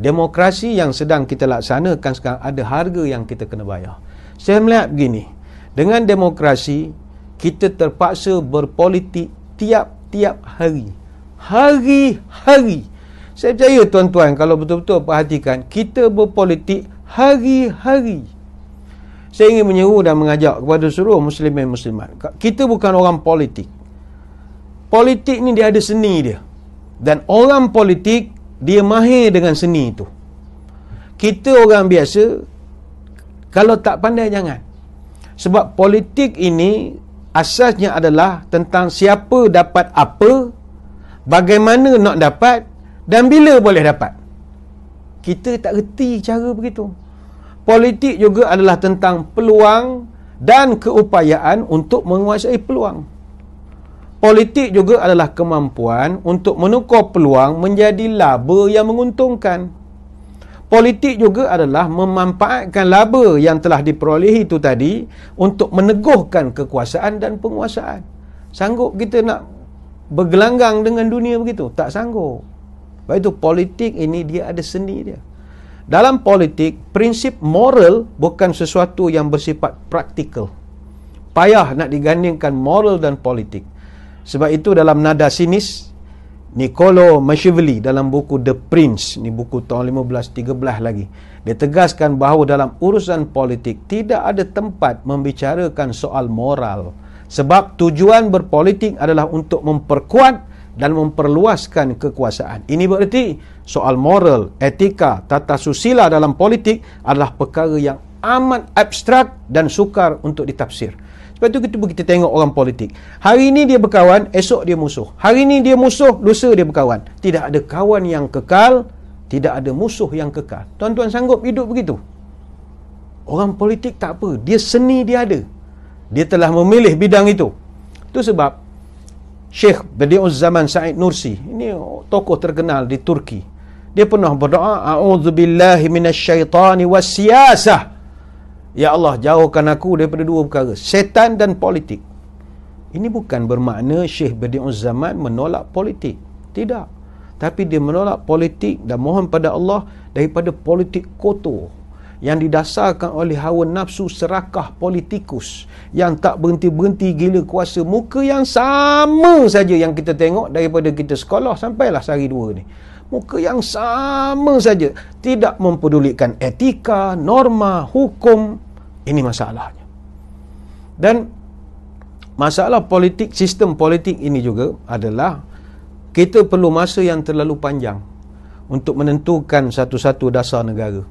demokrasi yang sedang kita laksanakan sekarang ada harga yang kita kena bayar. Saya melihat begini, dengan demokrasi, kita terpaksa berpolitik tiap-tiap hari. Hari-hari. Saya percaya tuan-tuan kalau betul-betul perhatikan, kita berpolitik hari-hari. Saya ingin menyeru dan mengajak kepada seluruh muslimin muslimat. Kita bukan orang politik. Politik ni dia ada seni dia. Dan orang politik dia mahir dengan seni itu kita orang biasa kalau tak pandai jangan sebab politik ini asasnya adalah tentang siapa dapat apa bagaimana nak dapat dan bila boleh dapat kita tak reti cara begitu politik juga adalah tentang peluang dan keupayaan untuk menguasai peluang Politik juga adalah kemampuan untuk menukar peluang menjadi laba yang menguntungkan. Politik juga adalah memanfaatkan laba yang telah diperolehi itu tadi untuk meneguhkan kekuasaan dan penguasaan. Sanggup kita nak bergelanggang dengan dunia begitu? Tak sanggup. Sebab itu politik ini dia ada seni dia. Dalam politik, prinsip moral bukan sesuatu yang bersifat praktikal. Payah nak digandingkan moral dan politik. Sebab itu dalam nada sinis, Niccolo Machiavelli dalam buku The Prince, ni buku tahun 1513 lagi, dia tegaskan bahawa dalam urusan politik tidak ada tempat membicarakan soal moral. Sebab tujuan berpolitik adalah untuk memperkuat dan memperluaskan kekuasaan. Ini bererti soal moral, etika, tata susila dalam politik adalah perkara yang amat abstrak dan sukar untuk ditafsir. Sebab tu kita, kita tengok orang politik. Hari ini dia berkawan, esok dia musuh. Hari ini dia musuh, lusa dia berkawan. Tidak ada kawan yang kekal, tidak ada musuh yang kekal. Tuan-tuan sanggup hidup begitu? Orang politik tak apa. Dia seni dia ada. Dia telah memilih bidang itu. Itu sebab Syekh Bediuz Zaman Said Nursi, ini tokoh terkenal di Turki. Dia pernah berdoa, A'udzubillahiminasyaitani wassiasah. Ya Allah jauhkan aku daripada dua perkara Setan dan politik Ini bukan bermakna Syekh Badi'un Zaman menolak politik Tidak Tapi dia menolak politik dan mohon pada Allah Daripada politik kotor yang didasarkan oleh hawa nafsu serakah politikus yang tak berhenti-berhenti gila kuasa muka yang sama saja yang kita tengok daripada kita sekolah sampailah sehari dua ni muka yang sama saja tidak mempedulikan etika, norma, hukum ini masalahnya dan masalah politik, sistem politik ini juga adalah kita perlu masa yang terlalu panjang untuk menentukan satu-satu dasar negara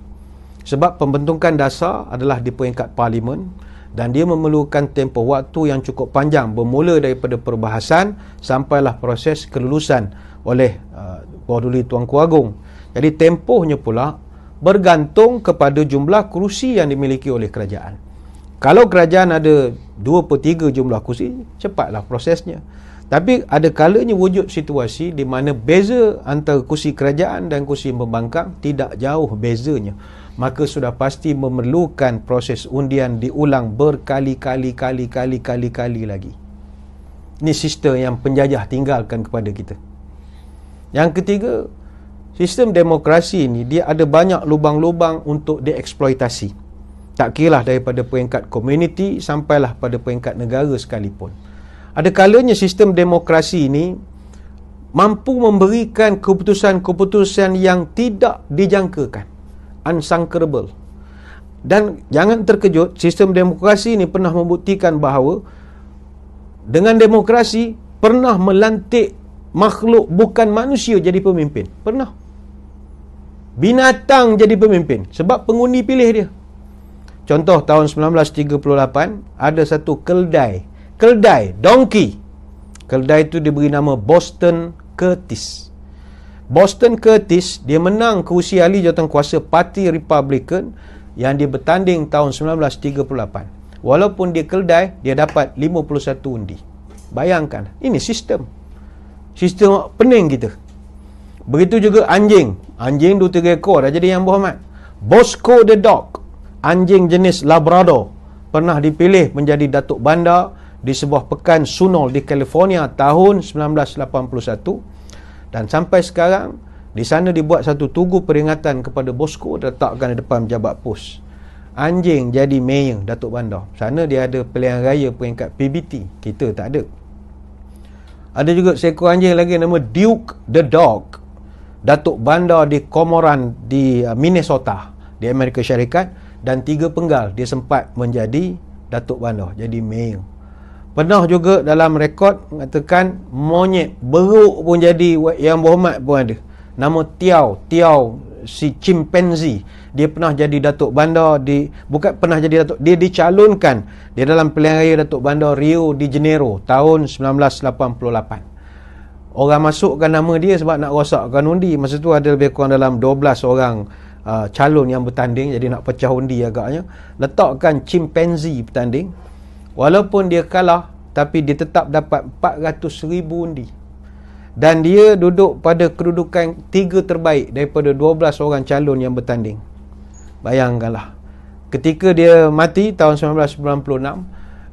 sebab pembentukan dasar adalah di peringkat parlimen dan dia memerlukan tempoh waktu yang cukup panjang bermula daripada perbahasan sampailah proses kelulusan oleh uh, Gorduli Tuanku Agung. Jadi tempohnya pula bergantung kepada jumlah kerusi yang dimiliki oleh kerajaan. Kalau kerajaan ada 2 per 3 jumlah kerusi, cepatlah prosesnya. Tapi ada kalanya wujud situasi di mana beza antara kursi kerajaan dan kursi pembangkang tidak jauh bezanya. Maka sudah pasti memerlukan proses undian diulang berkali-kali-kali-kali-kali-kali lagi. Ini sistem yang penjajah tinggalkan kepada kita. Yang ketiga, sistem demokrasi ini dia ada banyak lubang-lubang untuk dieksploitasi. Tak kira lah daripada peringkat komuniti sampailah pada peringkat negara sekalipun. Ada kalanya sistem demokrasi ini mampu memberikan keputusan-keputusan yang tidak dijangkakan. Unsunkerable. Dan jangan terkejut, sistem demokrasi ini pernah membuktikan bahawa dengan demokrasi pernah melantik makhluk bukan manusia jadi pemimpin? Pernah. Binatang jadi pemimpin sebab pengundi pilih dia. Contoh tahun 1938 ada satu keldai. Keldai, donkey. Keldai itu diberi nama Boston Curtis. Boston Curtis dia menang kerusi ahli jawatan kuasa Parti Republican yang dia bertanding tahun 1938. Walaupun dia keldai, dia dapat 51 undi. Bayangkan, ini sistem sistem pening kita. Begitu juga anjing. Anjing dua tiga ekor dah jadi yang berhormat. Bosco the dog. Anjing jenis Labrador. Pernah dipilih menjadi Datuk Bandar di sebuah pekan sunol di California tahun 1981. Dan sampai sekarang, di sana dibuat satu tugu peringatan kepada Bosco letakkan di depan jabat pos. Anjing jadi mayor Datuk Bandar. Sana dia ada pilihan raya peringkat PBT. Kita tak ada. Ada juga seekor anjing lagi nama Duke the Dog. Datuk bandar di Komoran di uh, Minnesota di Amerika Syarikat dan tiga penggal dia sempat menjadi datuk bandar jadi mayor. Pernah juga dalam rekod mengatakan monyet beruk pun jadi yang berhormat pun ada. Nama Tiau, Tiau si chimpanzee dia pernah jadi datuk bandar di bukan pernah jadi datuk dia dicalonkan dia dalam pilihan raya datuk bandar Rio de Janeiro tahun 1988 orang masukkan nama dia sebab nak rosakkan undi masa tu ada lebih kurang dalam 12 orang uh, calon yang bertanding jadi nak pecah undi agaknya letakkan chimpanzee bertanding walaupun dia kalah tapi dia tetap dapat 400,000 undi dan dia duduk pada kedudukan tiga terbaik daripada 12 orang calon yang bertanding bayangkanlah ketika dia mati tahun 1996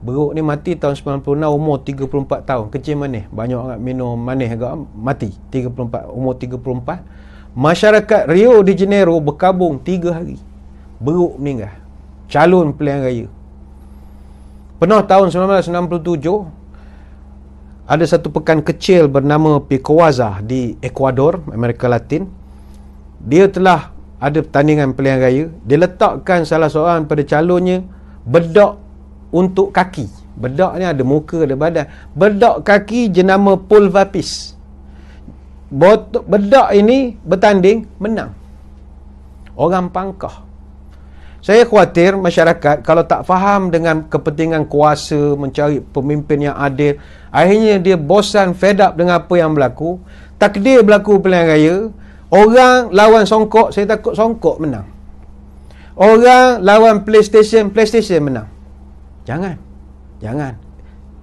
beruk ni mati tahun 96 umur 34 tahun kecil mana? banyak orang minum manis agak mati 34 umur 34 masyarakat Rio de Janeiro berkabung tiga hari beruk meninggal calon pilihan raya Penuh tahun 1967 ada satu pekan kecil bernama Picoaza di Ecuador, Amerika Latin. Dia telah ada pertandingan pilihan raya. Dia letakkan salah seorang pada calonnya bedok untuk kaki. Bedok ni ada muka, ada badan. Bedok kaki jenama Pulvapis. bedok ini bertanding, menang. Orang pangkah. Saya khawatir masyarakat kalau tak faham dengan kepentingan kuasa mencari pemimpin yang adil, akhirnya dia bosan fed up dengan apa yang berlaku. Takdir berlaku pilihan raya, orang lawan songkok, saya takut songkok menang. Orang lawan PlayStation, PlayStation menang. Jangan. Jangan.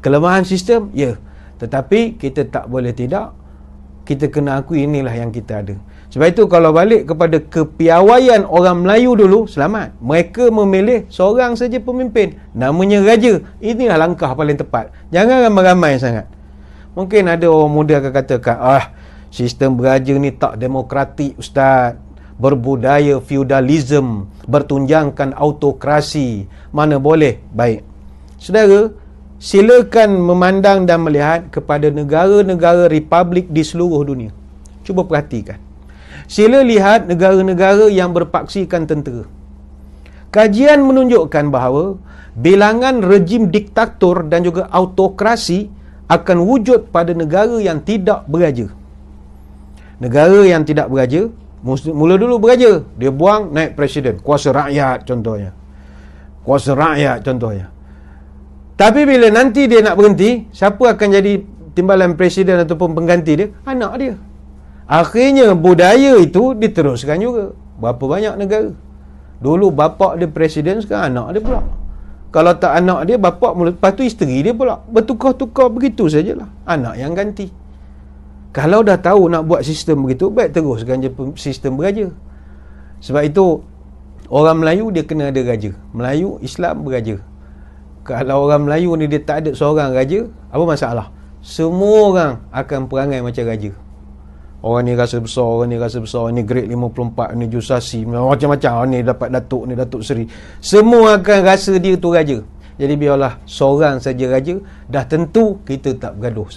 Kelemahan sistem, ya. Tetapi kita tak boleh tidak. Kita kena akui inilah yang kita ada. Sebab itu kalau balik kepada kepiawaian orang Melayu dulu, selamat. Mereka memilih seorang saja pemimpin. Namanya Raja. Inilah langkah paling tepat. Jangan ramai-ramai sangat. Mungkin ada orang muda akan katakan, ah, sistem beraja ni tak demokratik, Ustaz. Berbudaya feudalism, bertunjangkan autokrasi. Mana boleh? Baik. Saudara, silakan memandang dan melihat kepada negara-negara republik di seluruh dunia. Cuba perhatikan. Sila lihat negara-negara yang berpaksikan tentera. Kajian menunjukkan bahawa bilangan rejim diktator dan juga autokrasi akan wujud pada negara yang tidak beraja. Negara yang tidak beraja, mula dulu beraja, dia buang naik presiden, kuasa rakyat contohnya. Kuasa rakyat contohnya. Tapi bila nanti dia nak berhenti, siapa akan jadi timbalan presiden ataupun pengganti dia? Anak dia. Akhirnya budaya itu diteruskan juga. Berapa banyak negara? Dulu bapak dia presiden, sekarang anak dia pula. Kalau tak anak dia, bapak mula, lepas tu isteri dia pula. Bertukar-tukar begitu sajalah. Anak yang ganti. Kalau dah tahu nak buat sistem begitu, baik teruskan je sistem beraja. Sebab itu, orang Melayu dia kena ada raja. Melayu, Islam, beraja. Kalau orang Melayu ni dia tak ada seorang raja, apa masalah? Semua orang akan perangai macam raja. Orang ni rasa besar, orang ni rasa besar, orang ni grade 54, orang ni jusasi, macam-macam, orang ni dapat datuk, ni datuk seri. Semua akan rasa dia tu raja. Jadi biarlah seorang saja raja, dah tentu kita tak bergaduh.